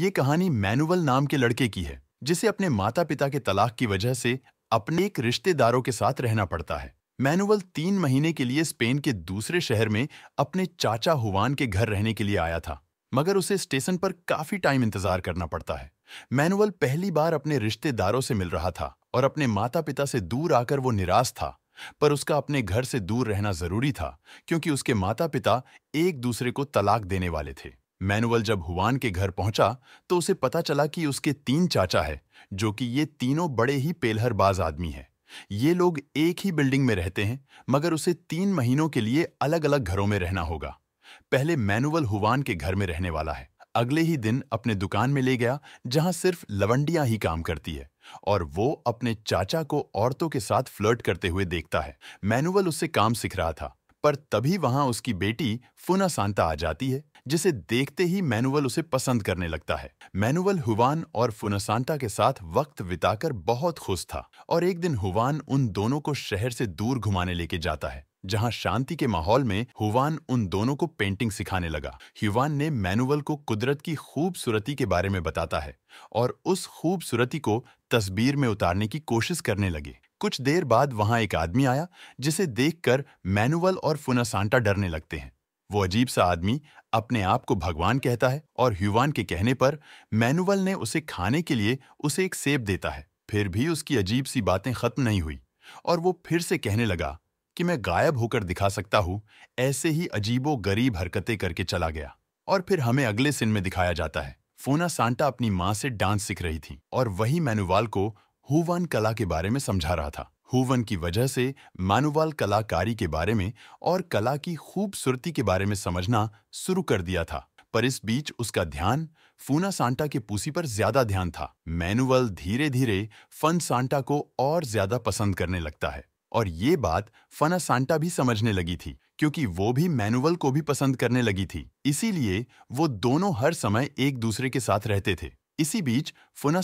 ये कहानी मैनुअल नाम के लड़के की है जिसे अपने माता पिता के तलाक की वजह से अपने एक रिश्तेदारों के साथ रहना पड़ता है मैनुअल तीन महीने के लिए स्पेन के दूसरे शहर में अपने चाचा हुवान के घर रहने के लिए आया था मगर उसे स्टेशन पर काफी टाइम इंतजार करना पड़ता है मैनुअल पहली बार अपने रिश्तेदारों से मिल रहा था और अपने माता पिता से दूर आकर वो निराश था पर उसका अपने घर से दूर रहना जरूरी था क्योंकि उसके माता पिता एक दूसरे को तलाक देने वाले थे मैनुअल जब हुआन के घर पहुंचा तो उसे पता चला कि उसके तीन चाचा है जो कि ये तीनों बड़े ही पेलहरबाज आदमी हैं ये लोग एक ही बिल्डिंग में रहते हैं मगर उसे तीन महीनों के लिए अलग अलग घरों में रहना होगा पहले मैनुअल हुवान के घर में रहने वाला है अगले ही दिन अपने दुकान में ले गया जहां सिर्फ लवंडिया ही काम करती है और वो अपने चाचा को औरतों के साथ फ्लर्ट करते हुए देखता है मैनुअल उससे काम सिख रहा था पर तभी वहां उसकी बेटी फुना सांता आ जाती है जिसे देखते ही मैनुअल उसे पसंद करने लगता है मैनुअल हुवान और फुनसांटा के साथ वक्त बिताकर बहुत खुश था और एक दिन हुवान उन दोनों को शहर से दूर घुमाने लेके जाता है जहां शांति के माहौल में हुवान उन दोनों को पेंटिंग सिखाने लगा हुवान ने मैनुअल को कुदरत की खूबसूरती के बारे में बताता है और उस खूबसूरती को तस्वीर में उतारने की कोशिश करने लगे कुछ देर बाद वहां एक आदमी आया जिसे देखकर मैनुअल और फुनासांटा डरने लगते हैं वो अजीब सा आदमी अपने आप को भगवान कहता है और ह्यूवान के कहने पर मैनुअल ने उसे खाने के लिए उसे एक सेब देता है फिर भी उसकी अजीब सी बातें खत्म नहीं हुई और वो फिर से कहने लगा कि मैं गायब होकर दिखा सकता हूं ऐसे ही अजीबो गरीब हरकतें करके चला गया और फिर हमें अगले सिन में दिखाया जाता है फोना सांटा अपनी माँ से डांस सीख रही थी और वही मैनुवाल को हुवान कला के बारे में समझा रहा था हुवन की वजह से मानुवाल कलाकारी के बारे में और कला की खूबसूरती के बारे में समझना शुरू कर दिया था पर इस बीच उसका ध्यान फूना सांटा के पूसी पर ज्यादा ध्यान था मैनुअल धीरे धीरे फन सांटा को और ज्यादा पसंद करने लगता है और ये बात फना सांटा भी समझने लगी थी क्योंकि वो भी मैनुअल को भी पसंद करने लगी थी इसीलिए वो दोनों हर समय एक दूसरे के साथ रहते थे इसी बीच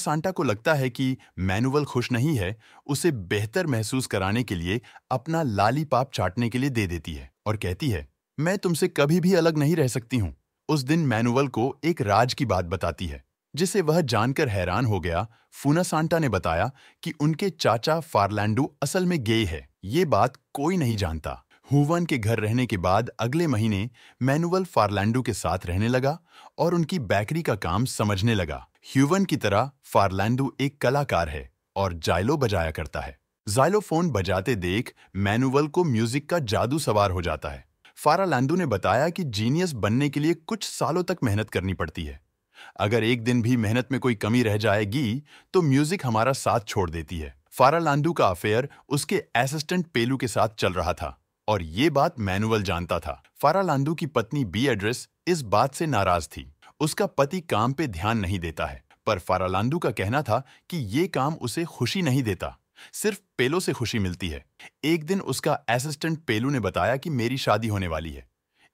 सांटा को लगता है कि मैनुअल खुश नहीं है उसे बेहतर महसूस कराने के लिए अपना लालीपाप चाटने के लिए दे देती है और कहती है मैं तुमसे कभी भी अलग नहीं रह सकती हूँ उस दिन मैनुअल को एक राज की बात बताती है जिसे वह जानकर हैरान हो गया सांटा ने बताया कि उनके चाचा फारलैंडू असल में गे है ये बात कोई नहीं जानता हुवन के घर रहने के बाद अगले महीने मैनुअल फार्लैंडो के साथ रहने लगा और उनकी बेकरी का काम समझने लगा ह्यूवन की तरह फार्लैंडो एक कलाकार है और जायलो बजाया करता है जाइलोफोन बजाते देख मैनुअल को म्यूजिक का जादू सवार हो जाता है फारालैंडो ने बताया कि जीनियस बनने के लिए कुछ सालों तक मेहनत करनी पड़ती है अगर एक दिन भी मेहनत में कोई कमी रह जाएगी तो म्यूजिक हमारा साथ छोड़ देती है फारालांडू का अफेयर उसके असिस्टेंट पेलू के साथ चल रहा था और ये बात मैनुअल जानता था फारा लांडू की पत्नी बी एड्रेस इस बात से नाराज थी उसका पति काम पे ध्यान नहीं देता है पर फारालांडू का कहना था कि ये काम उसे खुशी नहीं देता सिर्फ पेलो से खुशी मिलती है एक दिन उसका असिस्टेंट पेलू ने बताया कि मेरी शादी होने वाली है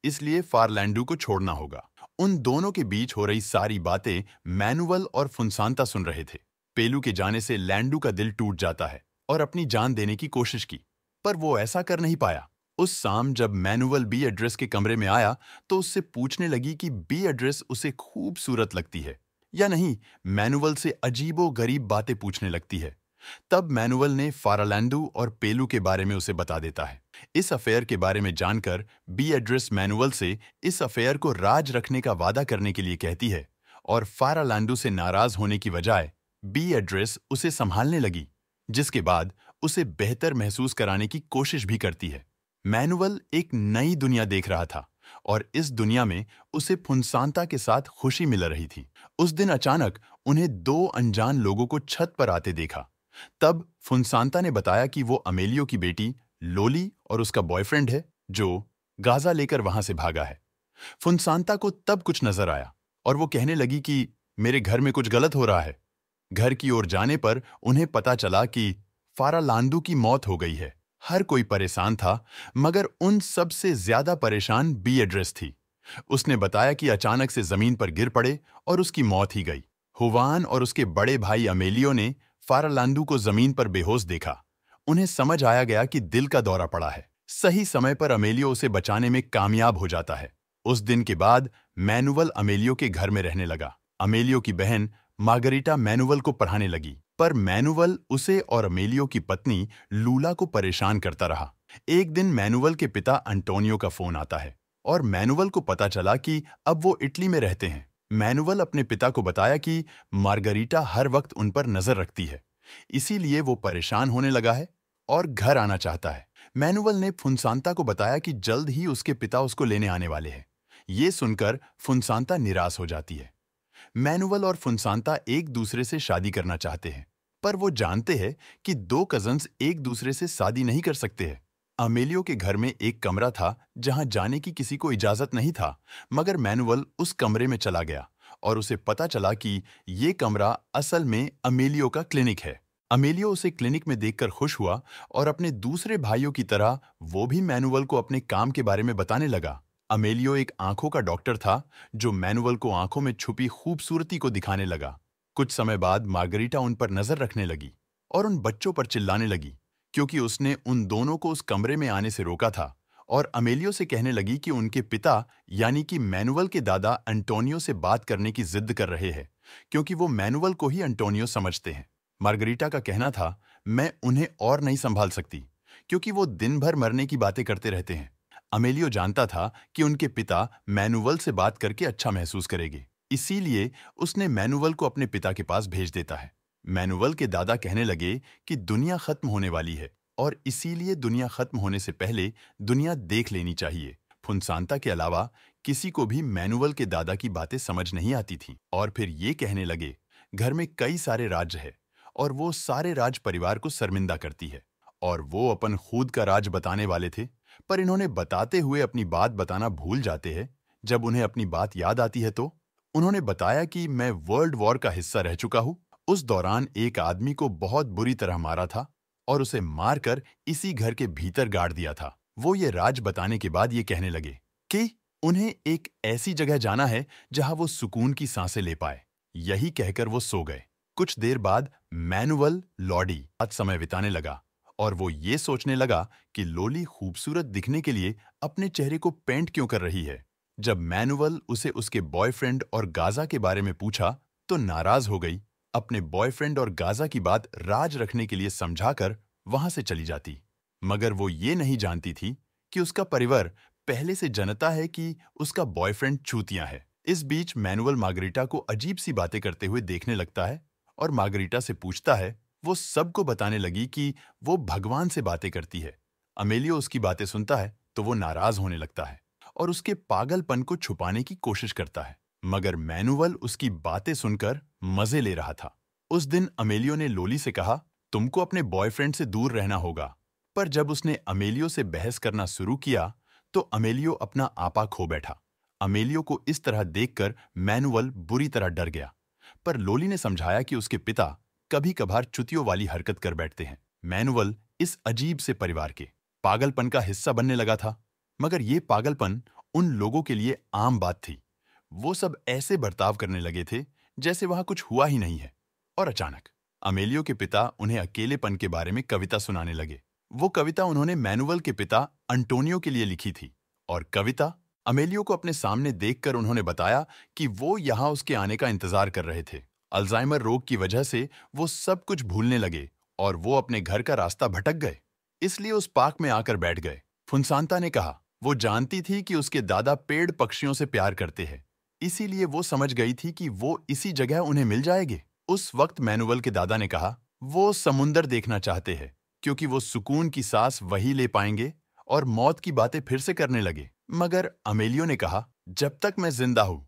इसलिए फारलैंडू को छोड़ना होगा उन दोनों के बीच हो रही सारी बातें मैनुअल और फुनसांता सुन रहे थे पेलू के जाने से लैंडू का दिल टूट जाता है और अपनी जान देने की कोशिश की पर वो ऐसा कर नहीं पाया उस शाम जब मैनुअल बी एड्रेस के कमरे में आया तो उससे पूछने लगी कि बी एड्रेस उसे खूबसूरत लगती है या नहीं मैनुअल से अजीबो गरीब बातें पूछने लगती है तब मैनुअल ने फारालैंडू और पेलू के बारे में उसे बता देता है इस अफेयर के बारे में जानकर बी एड्रेस मैनुअल से इस अफेयर को राज रखने का वादा करने के लिए कहती है और फारालैंडू से नाराज होने की बजाय बी एड्रेस उसे संभालने लगी जिसके बाद उसे बेहतर महसूस कराने की कोशिश भी करती है मैनुअल एक नई दुनिया देख रहा था और इस दुनिया में उसे फुनसानता के साथ खुशी मिल रही थी उस दिन अचानक उन्हें दो अनजान लोगों को छत पर आते देखा तब फुनसानता ने बताया कि वो अमेलियो की बेटी लोली और उसका बॉयफ्रेंड है जो गाजा लेकर वहां से भागा है फुनसानता को तब कुछ नजर आया और वो कहने लगी कि मेरे घर में कुछ गलत हो रहा है घर की ओर जाने पर उन्हें पता चला कि फारा लांडू की मौत हो गई है हर कोई परेशान था मगर उन सबसे ज्यादा परेशान बी एड्रेस थी उसने बताया कि अचानक से जमीन पर गिर पड़े और उसकी मौत ही गई हुवान और उसके बड़े भाई अमेलियो ने फारालांडू को जमीन पर बेहोश देखा उन्हें समझ आया गया कि दिल का दौरा पड़ा है सही समय पर अमेलियो उसे बचाने में कामयाब हो जाता है उस दिन के बाद मैनुअल अमेलियो के घर में रहने लगा अमेलियो की बहन मार्गरीटा मैनुअल को पढ़ाने लगी पर मैनुअल उसे और अमेलियो की पत्नी लूला को परेशान करता रहा एक दिन मैनुअल के पिता अंटोनियो का फोन आता है और मैनुअल को पता चला कि अब वो इटली में रहते हैं मैनुअल अपने पिता को बताया कि मार्गरीटा हर वक्त उन पर नजर रखती है इसीलिए वो परेशान होने लगा है और घर आना चाहता है मैनुअल ने फुनसांता को बताया कि जल्द ही उसके पिता उसको लेने आने वाले हैं ये सुनकर फुनसांता निराश हो जाती है मैनुअल और फुनसांता एक दूसरे से शादी करना चाहते हैं पर वो जानते हैं कि दो कजन्स एक दूसरे से शादी नहीं कर सकते हैं अमेलियो के घर में एक कमरा था जहां जाने की किसी को इजाजत नहीं था मगर मैनुअल उस कमरे में चला गया और उसे पता चला कि ये कमरा असल में अमेलियो का क्लिनिक है अमेलियो उसे क्लिनिक में देखकर खुश हुआ और अपने दूसरे भाइयों की तरह वो भी मैनुअल को अपने काम के बारे में बताने लगा अमेलियो एक आंखों का डॉक्टर था जो मैनुअल को आंखों में छुपी खूबसूरती को दिखाने लगा कुछ समय बाद मार्गरीटा उन पर नजर रखने लगी और उन बच्चों पर चिल्लाने लगी क्योंकि उसने उन दोनों को उस कमरे में आने से रोका था और अमेलियो से कहने लगी कि उनके पिता यानी कि मैनुअल के दादा एंटोनियो से बात करने की जिद कर रहे हैं क्योंकि वो मैनुअल को ही एंटोनियो समझते हैं मार्गरीटा का कहना था मैं उन्हें और नहीं संभाल सकती क्योंकि वो दिन भर मरने की बातें करते रहते हैं अमेलियो जानता था कि उनके पिता मैनुअल से बात करके अच्छा महसूस करेगी इसीलिए उसने मैनुअल को अपने पिता के पास भेज देता है मैनुअल के दादा कहने लगे कि दुनिया खत्म होने वाली है और इसीलिए दुनिया खत्म होने से पहले दुनिया देख लेनी चाहिए फुनसांता के अलावा किसी को भी मैनुअल के दादा की बातें समझ नहीं आती थी और फिर ये कहने लगे घर में कई सारे राज है और वो सारे राज परिवार को शर्मिंदा करती है और वो अपन खुद का राज बताने वाले थे पर इन्होंने बताते हुए अपनी बात बताना भूल जाते हैं जब उन्हें अपनी बात याद आती है तो उन्होंने बताया कि मैं वर्ल्ड वॉर का हिस्सा रह चुका हूँ उस दौरान एक आदमी को बहुत बुरी तरह मारा था और उसे मारकर इसी घर के भीतर गाड़ दिया था वो ये राज बताने के बाद ये कहने लगे कि उन्हें एक ऐसी जगह जाना है जहां वो सुकून की सांसें ले पाए यही कहकर वो सो गए कुछ देर बाद मैनुअल लॉडी अत समय बिताने लगा और वो ये सोचने लगा कि लोली खूबसूरत दिखने के लिए अपने चेहरे को पेंट क्यों कर रही है जब मैनुअल उसे उसके बॉयफ्रेंड और गाजा के बारे में पूछा तो नाराज हो गई अपने बॉयफ्रेंड और गाजा की बात राज रखने के लिए समझाकर वहां से चली जाती मगर वो ये नहीं जानती थी कि उसका परिवार पहले से जनता है कि उसका बॉयफ्रेंड चूतिया है इस बीच मैनुअल मार्गरीटा को अजीब सी बातें करते हुए देखने लगता है और मार्गरीटा से पूछता है वो सबको बताने लगी कि वो भगवान से बातें करती है अमेलियो उसकी बातें सुनता है तो वो नाराज होने लगता है और उसके पागलपन को छुपाने की कोशिश करता है मगर मैनुअल उसकी बातें सुनकर मजे ले रहा था उस दिन अमेलियो ने लोली से कहा तुमको अपने बॉयफ्रेंड से दूर रहना होगा पर जब उसने अमेलियो से बहस करना शुरू किया तो अमेलियो अपना आपा खो बैठा अमेलियो को इस तरह देखकर मैनुअल बुरी तरह डर गया पर लोली ने समझाया कि उसके पिता कभी कभार चुतियों वाली हरकत कर बैठते हैं मैनुअल इस अजीब से परिवार के पागलपन का हिस्सा बनने लगा था मगर ये पागलपन उन लोगों के लिए आम बात थी वो सब ऐसे बर्ताव करने लगे थे जैसे वहां कुछ हुआ ही नहीं है और अचानक अमेलियो के पिता उन्हें अकेलेपन के बारे में कविता सुनाने लगे वो कविता उन्होंने मैनुअल के पिता अंटोनियो के लिए लिखी थी और कविता अमेलियो को अपने सामने देखकर उन्होंने बताया कि वो यहां उसके आने का इंतजार कर रहे थे अल्जाइमर रोग की वजह से वो सब कुछ भूलने लगे और वो अपने घर का रास्ता भटक गए इसलिए उस पार्क में आकर बैठ गए फुनसांता ने कहा वो जानती थी कि उसके दादा पेड़ पक्षियों से प्यार करते हैं इसीलिए वो समझ गई थी कि वो इसी जगह उन्हें मिल जाएंगे उस वक्त मैनुअल के दादा ने कहा वो समुंदर देखना चाहते हैं क्योंकि वो सुकून की सांस वही ले पाएंगे और मौत की बातें फिर से करने लगे मगर अमेलियो ने कहा जब तक मैं जिंदा हूं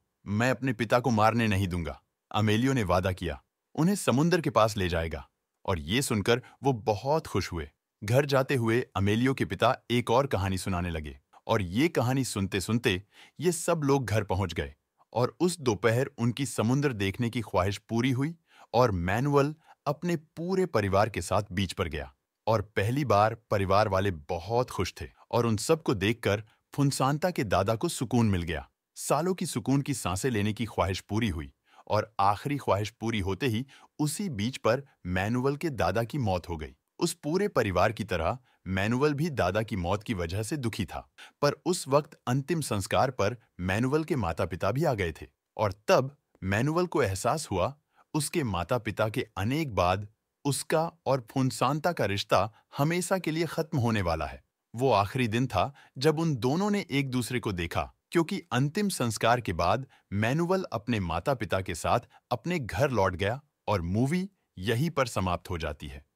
मैं अपने पिता को मारने नहीं दूंगा अमेलियो ने वादा किया उन्हें समुंदर के पास ले जाएगा और ये सुनकर वो बहुत खुश हुए घर जाते हुए अमेलियो के पिता एक और कहानी सुनाने लगे और ये कहानी सुनते सुनते ये सब लोग घर पहुंच गए और उस दोपहर उनकी समुद्र देखने की ख्वाहिश पूरी हुई और मैनुअल अपने पूरे परिवार के साथ बीच पर गया और पहली बार परिवार वाले बहुत खुश थे और उन सबको देखकर फुनसांता के दादा को सुकून मिल गया सालों की सुकून की सांसें लेने की ख्वाहिश पूरी हुई और आखिरी ख्वाहिश पूरी होते ही उसी बीच पर मैनुअल के दादा की मौत हो गई उस पूरे परिवार की तरह मैनुअल भी दादा की मौत की वजह से दुखी था पर उस वक्त अंतिम संस्कार पर मैनुअल के माता पिता भी आ गए थे और तब मैनुअल को एहसास हुआ उसके माता पिता के अनेक बाद उसका और फुनसानता का रिश्ता हमेशा के लिए खत्म होने वाला है वो आखिरी दिन था जब उन दोनों ने एक दूसरे को देखा क्योंकि अंतिम संस्कार के बाद मैनुअल अपने माता पिता के साथ अपने घर लौट गया और मूवी यहीं पर समाप्त हो जाती है